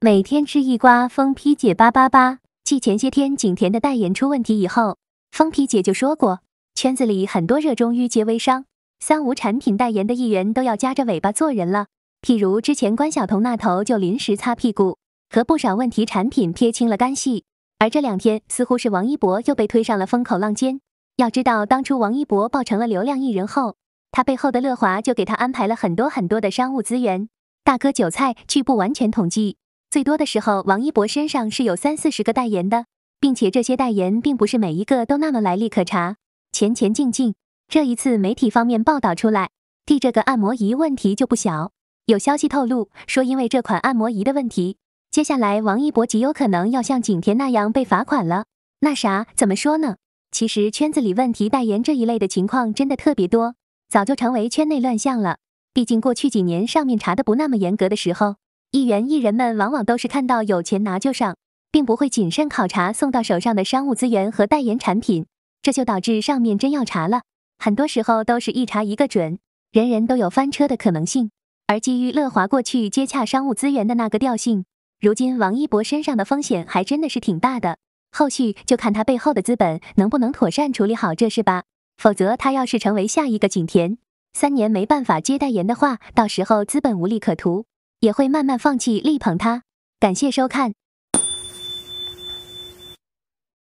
每天吃一瓜，疯批姐叭叭叭。继前些天景甜的代言出问题以后，疯批姐就说过，圈子里很多热衷于接微商三无产品代言的艺员都要夹着尾巴做人了。譬如之前关晓彤那头就临时擦屁股，和不少问题产品撇清了干系。而这两天似乎是王一博又被推上了风口浪尖。要知道，当初王一博爆成了流量艺人后，他背后的乐华就给他安排了很多很多的商务资源，大哥韭菜据不完全统计。最多的时候，王一博身上是有三四十个代言的，并且这些代言并不是每一个都那么来历可查，前前进进。这一次媒体方面报道出来，递这个按摩仪问题就不小。有消息透露说，因为这款按摩仪的问题，接下来王一博极有可能要像景甜那样被罚款了。那啥怎么说呢？其实圈子里问题代言这一类的情况真的特别多，早就成为圈内乱象了。毕竟过去几年上面查的不那么严格的时候。一员艺人们往往都是看到有钱拿就上，并不会谨慎考察送到手上的商务资源和代言产品，这就导致上面真要查了，很多时候都是一查一个准，人人都有翻车的可能性。而基于乐华过去接洽商务资源的那个调性，如今王一博身上的风险还真的是挺大的，后续就看他背后的资本能不能妥善处理好这事吧，否则他要是成为下一个景甜，三年没办法接代言的话，到时候资本无利可图。也会慢慢放弃力捧他。感谢收看。